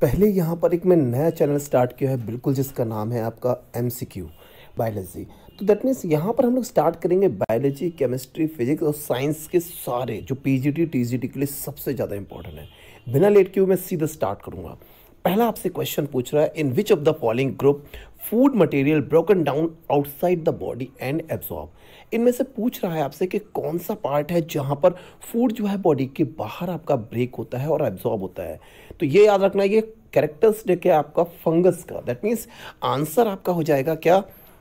पहले यहाँ पर एक मैं नया चैनल स्टार्ट किया है बिल्कुल जिसका नाम है आपका एम सी क्यू बायोलॉजी तो दैट मीन्स यहाँ पर हम लोग स्टार्ट करेंगे बायोलॉजी केमिस्ट्री फिजिक्स और साइंस के सारे जो P G T T G T के लिए सबसे ज़्यादा इंपॉर्टेंट है बिना लेट के मैं सीधा स्टार्ट करूँगा पहला आपसे क्वेश्चन पूछ रहा है in which of the following group food material broken down outside the body and absorb इनमें से पूछ रहा है आपसे कि कौन सा पार्ट है जहाँ पर फूड जो है बॉडी के बाहर आपका ब्रेक होता है और एब्जॉर्ब होता है तो ये याद रखना ये कैरेक्टर्स देखे आपका फंगस का दैट मीन्स आंसर आपका हो जाएगा क्या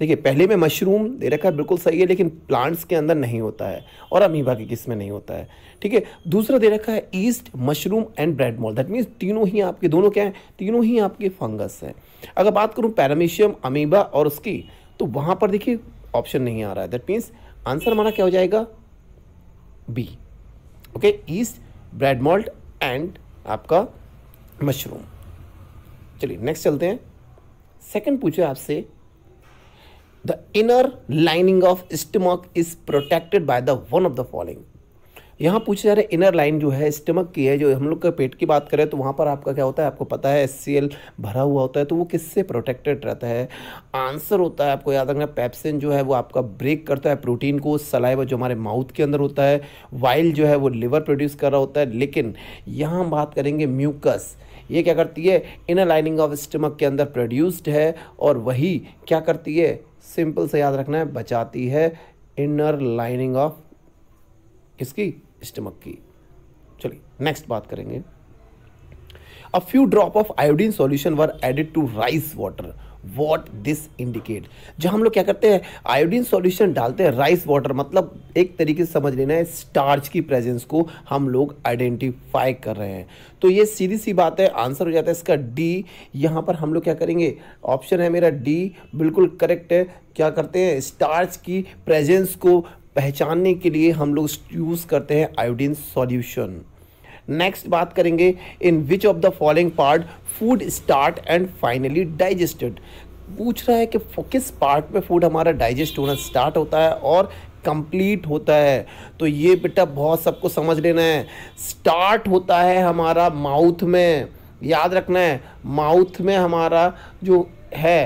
देखिए पहले में मशरूम दे रखा है बिल्कुल सही है लेकिन प्लांट्स के अंदर नहीं होता है और अमीबा की किस में नहीं होता है ठीक है दूसरा दे रखा है yeast mushroom and bread mould that means तीनों ही आपके दोनों क्या हैं तीनों ही आपके फंगस हैं अगर बात करूँ पैरामीशियम अमीबा और उसकी तो वहाँ पर देखिए ऑप्शन नहीं आ रहा है दैट मीन्स आंसर हमारा क्या हो जाएगा B okay yeast bread mould and आपका मशरूम चलिए नेक्स्ट चलते हैं सेकंड पूछे आपसे the inner lining of stomach is protected by the one of the following यहाँ पूछे जा रहे इनर लाइन जो है स्टमक की है जो हम लोग का पेट की बात करें तो वहाँ पर आपका क्या होता है आपको पता है एस भरा हुआ होता है तो वो किससे प्रोटेक्टेड रहता है आंसर होता है आपको याद रखना पैप्सिन जो है वो आपका ब्रेक करता है प्रोटीन को सलाइवा जो हमारे माउथ के अंदर होता है वाइल जो है वो लिवर प्रोड्यूस कर रहा होता है लेकिन यहाँ हम बात करेंगे म्यूकस ये क्या करती है इनर लाइनिंग ऑफ स्टमक के अंदर प्रोड्यूस्ड है और वही क्या करती है सिंपल से याद रखना है बचाती है इनर लाइनिंग ऑफ किसकी स्टमक की चलिए नेक्स्ट बात करेंगे a few drop of iodine solution were added to rice water what this indicate जो हम लोग क्या करते हैं आयोडीन सॉल्यूशन डालते हैं राइस वाटर मतलब एक तरीके से समझ लेना है स्टार्च की प्रेजेंस को हम लोग आइडेंटिफाई कर रहे हैं तो ये सीधी सी बात है आंसर हो जाता है इसका डी यहाँ पर हम लोग क्या करेंगे ऑप्शन है मेरा डी बिल्कुल करेक्ट है क्या करते हैं स्टार्च की प्रेजेंस को पहचानने के लिए हम लोग यूज़ करते हैं आयोडीन सॉल्यूशन नेक्स्ट बात करेंगे in which of the following part food start and finally digested पूछ रहा है कि किस पार्ट में फूड हमारा डाइजेस्ट होना स्टार्ट होता है और कंप्लीट होता है तो ये बेटा बहुत सबको समझ लेना है स्टार्ट होता है हमारा माउथ में याद रखना है माउथ में हमारा जो है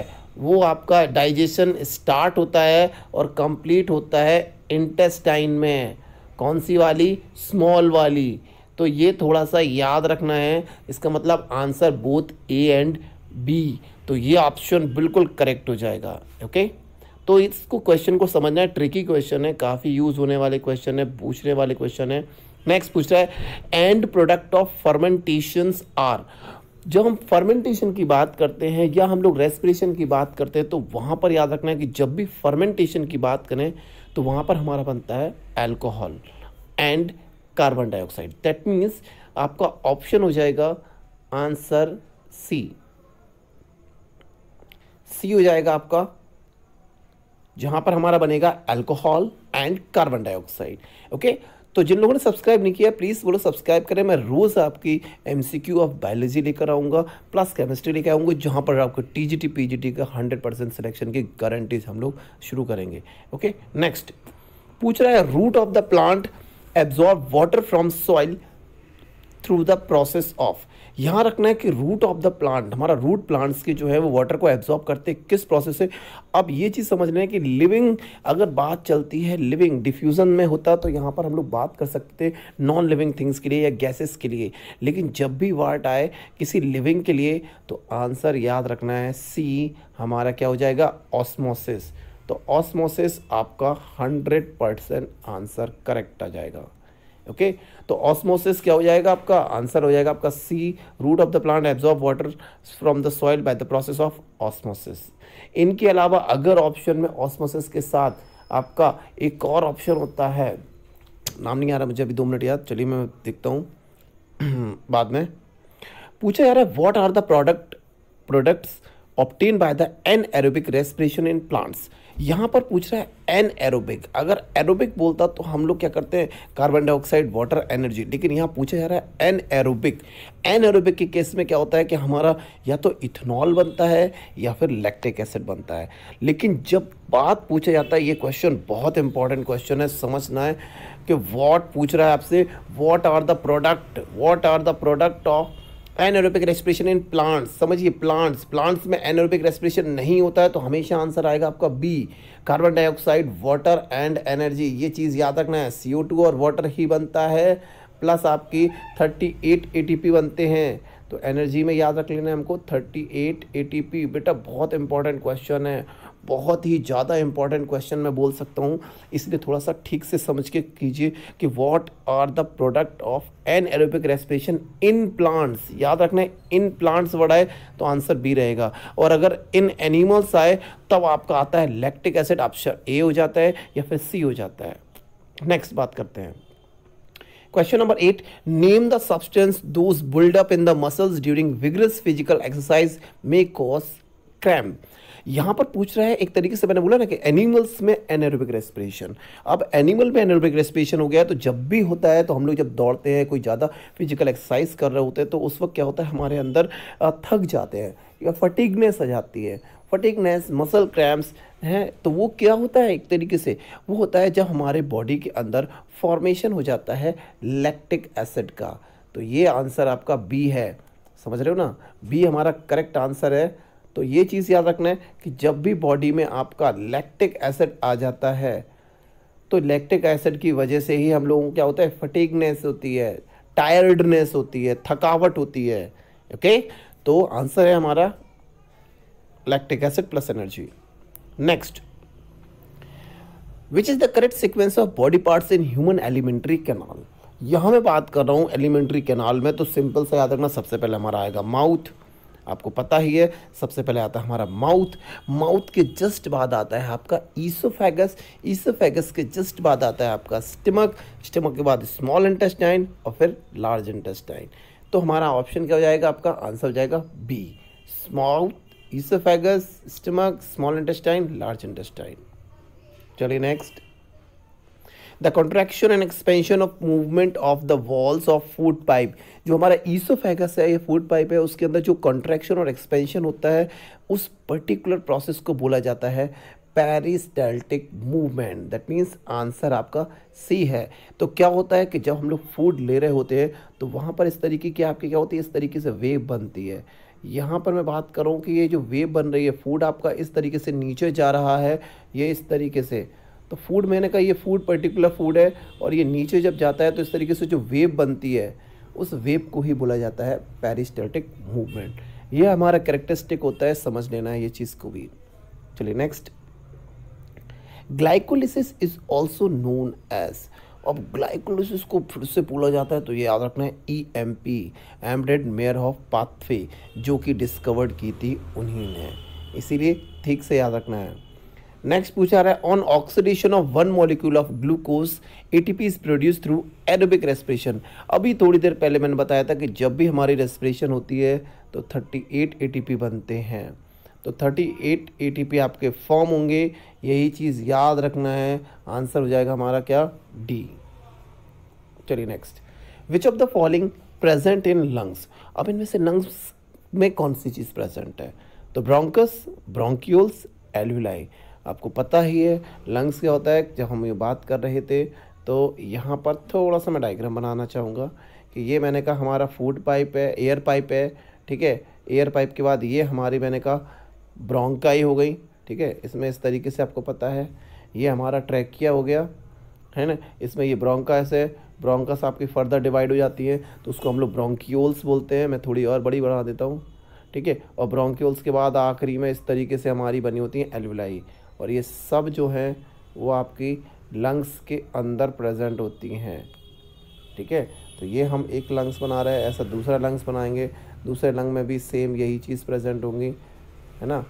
वो आपका डाइजेशन स्टार्ट होता है और कंप्लीट होता है इंटेस्टाइन में कौन सी वाली स्मॉल वाली तो ये थोड़ा सा याद रखना है इसका मतलब answer both A and B तो ये ऑप्शन बिल्कुल करेक्ट हो जाएगा ओके तो इसको क्वेश्चन को समझना है ट्रिकी क्वेश्चन है काफ़ी यूज़ होने वाले क्वेश्चन है पूछने वाले क्वेश्चन है नेक्स्ट पूछ रहा है end product of fermentations are जब हम फर्मेंटेशन की बात करते हैं या हम लोग रेस्पिरेशन की बात करते हैं तो वहाँ पर याद रखना है कि जब भी फर्मेंटेशन की बात करें तो वहाँ पर हमारा बनता है alcohol and carbon dioxide that means आपका ऑप्शन हो जाएगा आंसर सी सी हो जाएगा आपका जहां पर हमारा बनेगा alcohol and carbon dioxide okay तो जिन लोगों ने सब्सक्राइब नहीं किया प्लीज़ वो लोग सब्सक्राइब करें मैं रोज़ आपकी M C Q of biology लेकर आऊँगा प्लस केमिस्ट्री लेकर आऊँगा जहाँ पर आपको T G T P G T का हंड्रेड परसेंट सिलेक्शन की गारंटीज हम लोग शुरू करेंगे ओके नेक्स्ट पूछ रहा है root of the plant absorb water from soil through the process of यहाँ रखना है कि रूट ऑफ द प्लांट हमारा रूट प्लांट्स की जो है वो वाटर को एब्जॉर्ब करते किस प्रोसेस से अब ये चीज़ समझना है कि लिविंग अगर बात चलती है लिविंग डिफ्यूज़न में होता तो यहाँ पर हम लोग बात कर सकते नॉन लिविंग थिंग्स के लिए या गैसेस के लिए लेकिन जब भी वाट आए किसी लिविंग के लिए तो आंसर याद रखना है सी हमारा क्या हो जाएगा ऑस्मोसिस तो ऑस्मोसिस आपका हंड्रेड परसेंट आंसर करेक्ट आ जाएगा ओके तो ऑस्मोसिस क्या हो जाएगा आपका आंसर हो जाएगा आपका C root of the plant absorb water from the soil by the process of osmosis इनके अलावा अगर ऑप्शन में ऑस्मोसिस के साथ आपका एक और ऑप्शन होता है नाम नहीं आ रहा मुझे अभी दो मिनट याद चलिए मैं देखता हूँ बाद में पूछा जा रहा है what are the product products obtain by the anaerobic respiration in plants यहाँ पर पूछ रहा है एन एरोबिक अगर एरोबिक बोलता तो हम लोग क्या करते हैं कार्बन डाइऑक्साइड वाटर एनर्जी लेकिन यहाँ पूछा जा रहा है एन एरोबिक एन एरोबिक के केस में क्या होता है कि हमारा या तो इथेनॉल बनता है या फिर लैक्टिक एसिड बनता है लेकिन जब बात पूछा जाता है ये क्वेश्चन बहुत इंपॉर्टेंट क्वेश्चन है समझना है कि वॉट पूछ रहा है आपसे what are the product what are the product of anaerobic respiration in plants समझिए प्लांट्स प्लांट्स में एनोरोपिक रेस्पिरेशन नहीं होता है तो हमेशा आंसर आएगा आपका B carbon dioxide water and energy ये चीज़ याद रखना है सी और वाटर ही बनता है प्लस आपकी थर्टी एट ए बनते हैं तो एनर्जी में याद रख लेना है हमको थर्टी एट ए बेटा बहुत इंपॉर्टेंट क्वेश्चन है बहुत ही ज़्यादा इंपॉर्टेंट क्वेश्चन मैं बोल सकता हूँ इसलिए थोड़ा सा ठीक से समझ के कीजिए कि what are the product of anaerobic respiration in plants याद रखना है इन प्लांट्स वर्ड आए तो आंसर बी रहेगा और अगर इन एनिमल्स आए तब आपका आता है लैक्टिक एसिड ऑप्शन ए हो जाता है या फिर सी हो जाता है नेक्स्ट बात करते हैं question number eight name the substance those build up in the muscles during during physical exercise may cause cramp यहाँ पर पूछ रहा है एक तरीके से मैंने बोला ना कि एनिमल्स में एनरोबिक रेस्पिरेशन अब एनिमल में एनरोबिक रेस्पिरेशन हो गया तो जब भी होता है तो हम लोग जब दौड़ते हैं कोई ज़्यादा फिजिकल एक्सरसाइज कर रहे होते हैं तो उस वक्त क्या होता है हमारे अंदर थक जाते हैं या फटीगनेस आ जाती है फटिकनेस मसल क्रैम्प्स हैं तो वो क्या होता है एक तरीके से वो होता है जब हमारे बॉडी के अंदर फॉर्मेशन हो जाता है लैक्टिक एसिड का तो ये आंसर आपका बी है समझ रहे हो ना बी हमारा करेक्ट आंसर है तो ये चीज़ याद रखना है कि जब भी बॉडी में आपका लैक्टिक एसिड आ जाता है तो लैक्टिक एसिड की वजह से ही हम लोगों को क्या होता है फटीगनेस होती है टायर्डनेस होती है थकावट होती है ओके तो आंसर है हमारा lactic acid plus energy next which is the correct sequence of body parts in human alimentary canal यहां मैं बात कर रहा हूं एलिमेंट्री कैनाल में तो सिंपल से याद रखना सबसे पहले हमारा आएगा माउथ आपको पता ही है सबसे पहले आता है हमारा माउथ माउथ के जस्ट बाद आता है आपका ईसोफेगस ईसोफेगस के जस्ट बाद आता है आपका स्टमक स्टमक के बाद स्मॉल इंटेस्टाइन और फिर लार्ज इंटेस्टाइन तो हमारा ऑप्शन क्या हो जाएगा आपका आंसर हो जाएगा B mouth oesophagus stomach small intestine large intestine चलिए next the contraction and expansion of movement of the walls of food pipe जो हमारा ईसोफेगस है ये फूड पाइप है उसके अंदर जो कॉन्ट्रैक्शन और एक्सपेंशन होता है उस पर्टिकुलर प्रोसेस को बोला जाता है peristaltic movement that means answer आपका सी है तो क्या होता है कि जब हम लोग फूड ले रहे होते हैं तो वहाँ पर इस तरीके की आपकी क्या होती है इस तरीके से वेव बनती है यहाँ पर मैं बात करूँ कि ये जो वेव बन रही है फूड आपका इस तरीके से नीचे जा रहा है ये इस तरीके से तो फूड मैंने कहा ये फूड पर्टिकुलर फूड है और ये नीचे जब जाता है तो इस तरीके से जो वेव बनती है उस वेव को ही बोला जाता है पैरिस्टेटिक मूवमेंट ये हमारा करेक्टरिस्टिक होता है समझ लेना है ये चीज़ को भी चलिए next glycolysis is also known as अब ग्लाइकोलिसिस को फिर से बोला जाता है तो ये याद रखना है E M P Embden Meyerhof pathway जो कि डिस्कवर्ड की थी उन्हीं ने इसीलिए ठीक से याद रखना है नेक्स्ट पूछा रहा है on oxidation of one molecule of glucose ATP is produce through aerobic respiration अभी थोड़ी देर पहले मैंने बताया था कि जब भी हमारी रेस्पिरेशन होती है तो 38 एटीपी बनते हैं तो 38 एटीपी आपके फॉर्म होंगे यही चीज़ याद रखना है आंसर हो जाएगा हमारा क्या डी चलिए next which of the following present in lungs अब इनमें से लंग्स में कौन सी चीज़ प्रेजेंट है तो ब्रोंकस ब्रोंक्यूल्स एल्विलाई आपको पता ही है लंग्स क्या होता है जब हम ये बात कर रहे थे तो यहाँ पर थोड़ा सा मैं डायग्राम बनाना चाहूँगा कि ये मैंने कहा हमारा फूड पाइप है एयर पाइप है ठीक है एयर पाइप के बाद ये हमारी मैंने कहा ब्रोंकाई हो गई ठीक है इसमें इस तरीके से आपको पता है ये हमारा ट्रैकिया हो गया है ना इसमें ये ब्रोंकास है ब्रोंकास आपकी फर्दर डिवाइड हो जाती है तो उसको हम लोग ब्रोंकियोल्स बोलते हैं मैं थोड़ी और बड़ी बना देता हूँ ठीक है और ब्रोंकियोल्स के बाद आखिरी में इस तरीके से हमारी बनी होती हैं एलविलाई और ये सब जो हैं वो आपकी लंग्स के अंदर प्रेजेंट होती हैं ठीक है तो ये हम एक लंग्स बना रहे हैं ऐसा दूसरा लंग्स बनाएंगे दूसरे लंग में भी सेम यही चीज़ प्रेजेंट होंगी है ना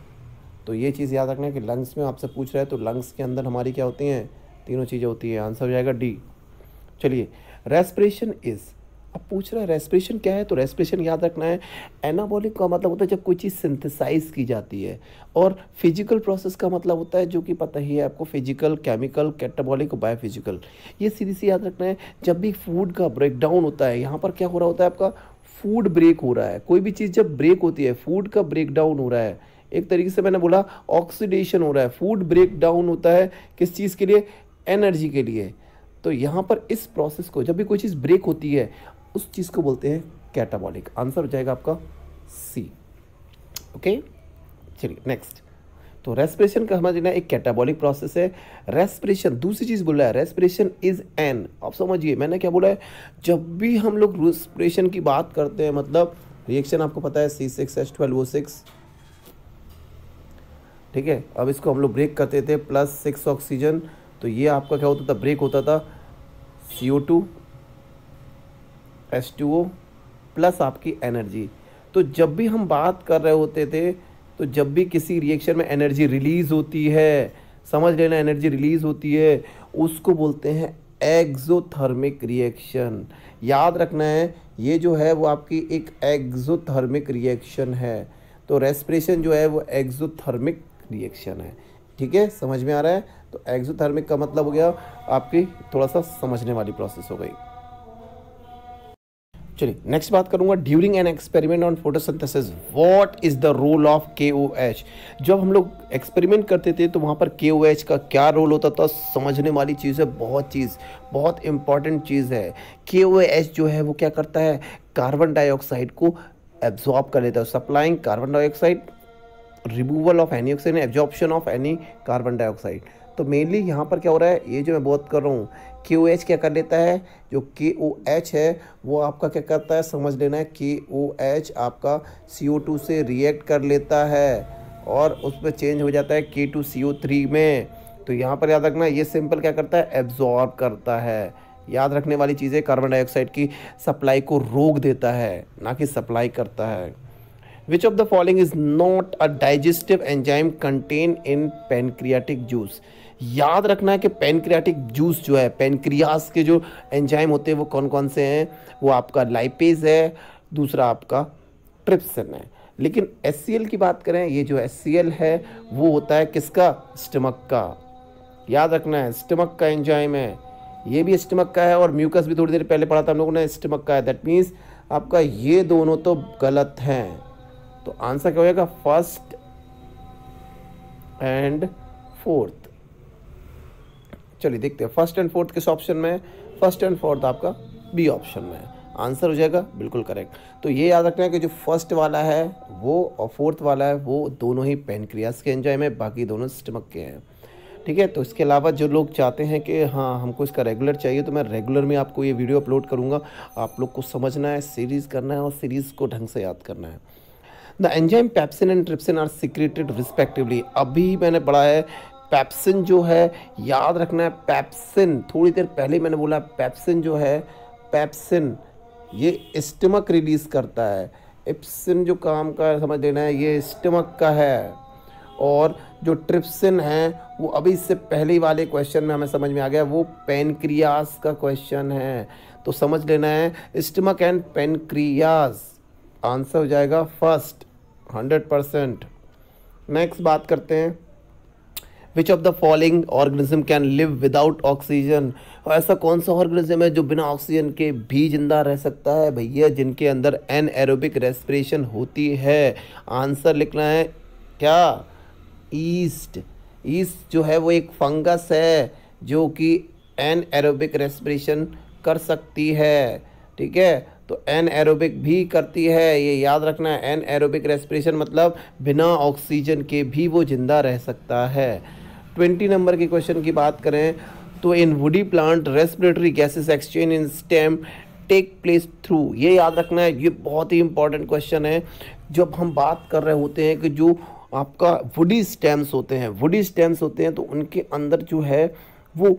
तो ये चीज़ याद रखना कि लंग्स में आपसे पूछ रहा है तो लंग्स के अंदर हमारी क्या होती हैं तीनों चीज़ें होती हैं आंसर हो जाएगा डी चलिए रेस्परेशन इज़ अब पूछ रहा है रेस्पिरेशन क्या है तो रेस्पिरेशन याद रखना है एनाबॉलिक का मतलब होता है जब कोई चीज़ सिंथेसाइज की जाती है और फिजिकल प्रोसेस का मतलब होता है जो कि पता ही है आपको फिजिकल केमिकल कैटाबॉलिक और बायोफिजिकल ये सीधी सी याद रखना है जब भी फूड का ब्रेकडाउन होता है यहाँ पर क्या हो रहा होता है आपका फूड ब्रेक हो रहा है कोई भी चीज़ जब ब्रेक होती है फूड का ब्रेकडाउन हो रहा है एक तरीके से मैंने बोला ऑक्सीडेशन हो रहा है फूड ब्रेक डाउन होता है किस चीज़ के लिए एनर्जी के लिए तो यहाँ पर इस प्रोसेस को जब भी कोई चीज़ ब्रेक होती है उस चीज़ को बोलते हैं कैटाबॉलिक आंसर हो जाएगा आपका सी ओके चलिए नेक्स्ट तो रेस्पिरेशन का हमारे ना एक कैटाबॉलिक प्रोसेस है रेस्पिरेशन दूसरी चीज़ बोला है रेस्पिरेशन इज एन आप समझिए मैंने क्या बोला है जब भी हम लोग रेस्पिरेशन की बात करते हैं मतलब रिएक्शन आपको पता है C six H twelve O six ठीक है अब इसको हम लोग ब्रेक करते थे प्लस सिक्स ऑक्सीजन तो ये आपका क्या होता था ब्रेक होता था C O two S two O plus आपकी एनर्जी तो जब भी हम बात कर रहे होते थे तो जब भी किसी रिएक्शन में एनर्जी रिलीज़ होती है समझ लेना एनर्जी रिलीज़ होती है उसको बोलते हैं एक्जोथर्मिक रिएक्शन याद रखना है ये जो है वो आपकी एक एक्जोथर्मिक रिएक्शन है तो रेस्पिरेशन जो है वो एक्जोथर्मिक रिएक्शन है ठीक है समझ में आ रहा है तो एक्जोथर्मिक का मतलब हो गया आपकी थोड़ा सा समझने वाली प्रोसेस हो गई चलिए नेक्स्ट बात करूंगा during an experiment on photosynthesis what is the role of K O H जब हम लोग एक्सपेरिमेंट करते थे तो वहाँ पर के ओ एच का क्या रोल होता था समझने वाली चीज़ है बहुत चीज़ बहुत इंपॉर्टेंट चीज़ है के ओ एच जो है वो क्या करता है कार्बन डाइऑक्साइड को एब्जॉर्ब कर लेता है supplying carbon dioxide removal of any oxide absorption of any carbon dioxide तो मेनली यहाँ पर क्या हो रहा है ये जो मैं बहुत कर रहा हूँ के ओ एच क्या कर लेता है जो के ओ एच है वो आपका क्या करता है समझ लेना है के ओ एच आपका सी ओ टू से रिएक्ट कर लेता है और उसमें चेंज हो जाता है के टू सी ओ थ्री में तो यहाँ पर याद रखना ये सिंपल क्या करता है एब्जॉर्ब करता है याद रखने वाली चीज़ें कार्बन डाइऑक्साइड की सप्लाई को रोक देता है ना कि सप्लाई करता है which of the following is not a digestive enzyme contain in pancreatic juice याद रखना है कि पेनक्रियाटिक जूस जो है पेनक्रियास के जो एंजाइम होते हैं वो कौन कौन से हैं वो आपका लाइपेज है दूसरा आपका ट्रिप्सन है लेकिन एस की बात करें ये जो एस है वो होता है किसका स्टमक का याद रखना है स्टमक का एंजाइम है ये भी स्टमक का है और म्यूकस भी थोड़ी देर पहले पढ़ा था हम लोगों ने स्टमक का है दैट मीन्स आपका ये दोनों तो गलत हैं तो आंसर क्या होगा फर्स्ट एंड फोर्थ चलिए देखते हैं फर्स्ट एंड फोर्थ किस ऑप्शन में है फर्स्ट एंड फोर्थ आपका बी ऑप्शन में है आंसर हो जाएगा बिल्कुल करेक्ट तो ये याद रखना है कि जो फर्स्ट वाला है वो और फोर्थ वाला है वो दोनों ही पेनक्रियास के एंजॉय है बाकी दोनों स्टमक के हैं ठीक है तो इसके अलावा जो लोग चाहते हैं कि हाँ हमको इसका रेगुलर चाहिए तो मैं रेगुलर में आपको ये वीडियो अपलोड करूँगा आप लोग को समझना है सीरीज़ करना है और सीरीज़ को ढंग से याद करना है the enzyme pepsin and trypsin are secreted respectively अभी मैंने पढ़ा है पैप्सिन जो है याद रखना है पैप्सिन थोड़ी देर पहले मैंने बोला पैप्सिन जो है पैप्सिन ये स्टमक रिलीज़ करता है इप्सिन जो काम का समझ लेना है ये स्टमक का है और जो ट्रिप्सिन है वो अभी इससे पहले वाले क्वेश्चन में हमें समझ में आ गया वो पेनक्रियास का क्वेश्चन है तो समझ लेना है स्टमक एंड पेनक्रियास आंसर हो जाएगा फर्स्ट हंड्रेड परसेंट नेक्स्ट बात करते हैं which of the following organism can live without oxygen और ऐसा कौन सा ऑर्गेनिज्म है जो बिना ऑक्सीजन के भी जिंदा रह सकता है भैया जिनके अंदर एन एरोबिक रेस्पिरेशन होती है आंसर लिखना है क्या ईस्ट ईस्ट जो है वो एक फंगस है जो कि एन एरोबिक रेस्पिरेशन कर सकती है ठीक है तो एन एरोबिक भी करती है ये याद रखना है एन एरोबिक रेस्पिरेशन मतलब बिना ऑक्सीजन के भी वो ज़िंदा रह सकता है ट्वेंटी नंबर के क्वेश्चन की बात करें तो in woody plant respiratory gases exchange in stem take place through ये याद रखना है ये बहुत ही इंपॉर्टेंट क्वेश्चन है जब हम बात कर रहे होते हैं कि जो आपका वुडी स्टेम्स होते हैं वुडी स्टेम्स होते हैं तो उनके अंदर जो है वो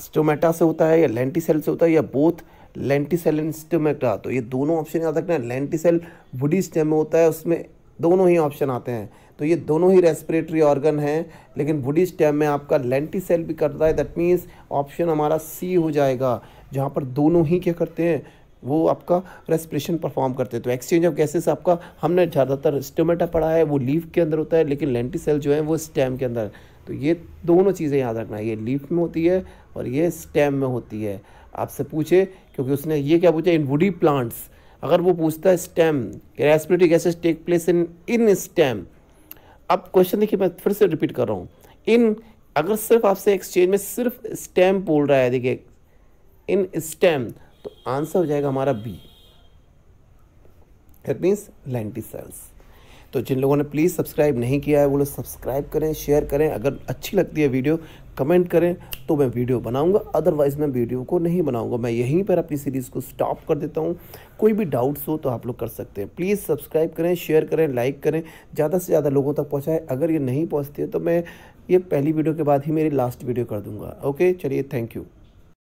स्टोमेटा से होता है या लेंटीसेल से होता है या बोथ लेंटीसेल एंड स्टोमेटा तो ये दोनों ऑप्शन याद रखना है लेंटीसेल वुडी स्टेम में होता है उसमें दोनों ही ऑप्शन आते हैं तो ये दोनों ही रेस्पिरेटरी ऑर्गन हैं लेकिन बुडी स्टेम में आपका लेंटी सेल भी करता है दैट मीन्स ऑप्शन हमारा सी हो जाएगा जहाँ पर दोनों ही क्या करते हैं वो आपका रेस्पिरेशन परफॉर्म करते हैं तो एक्सचेंज ऑफ गैसेस आपका हमने ज़्यादातर स्टोमेटा पढ़ा है वो लीफ के अंदर होता है लेकिन लेंटी सेल जो है वो स्टेम के अंदर तो ये दोनों चीज़ें याद रखना है ये लीफ में होती है और ये स्टेम में होती है आपसे पूछे क्योंकि उसने ये क्या पूछा इन वुडी प्लांट्स अगर वो पूछता है stem respiratory gases take place in in stem अब क्वेश्चन देखिए मैं फिर से रिपीट कर रहा हूँ इन अगर सिर्फ आपसे एक्सचेंज में सिर्फ स्टैम्प बोल रहा है देखिए इन स्टैम्प तो आंसर हो जाएगा हमारा B that means lenticels तो जिन लोगों ने प्लीज़ सब्सक्राइब नहीं किया है वो लोग सब्सक्राइब करें शेयर करें अगर अच्छी लगती है वीडियो कमेंट करें तो मैं वीडियो बनाऊंगा अदरवाइज़ मैं वीडियो को नहीं बनाऊंगा मैं यहीं पर अपनी सीरीज़ को स्टॉप कर देता हूं कोई भी डाउट्स हो तो आप लोग कर सकते हैं प्लीज़ सब्सक्राइब करें शेयर करें लाइक करें ज़्यादा से ज़्यादा लोगों तक पहुँचाएँ अगर ये नहीं पहुँचती है तो मैं ये पहली वीडियो के बाद ही मेरी लास्ट वीडियो कर दूँगा ओके चलिए थैंक यू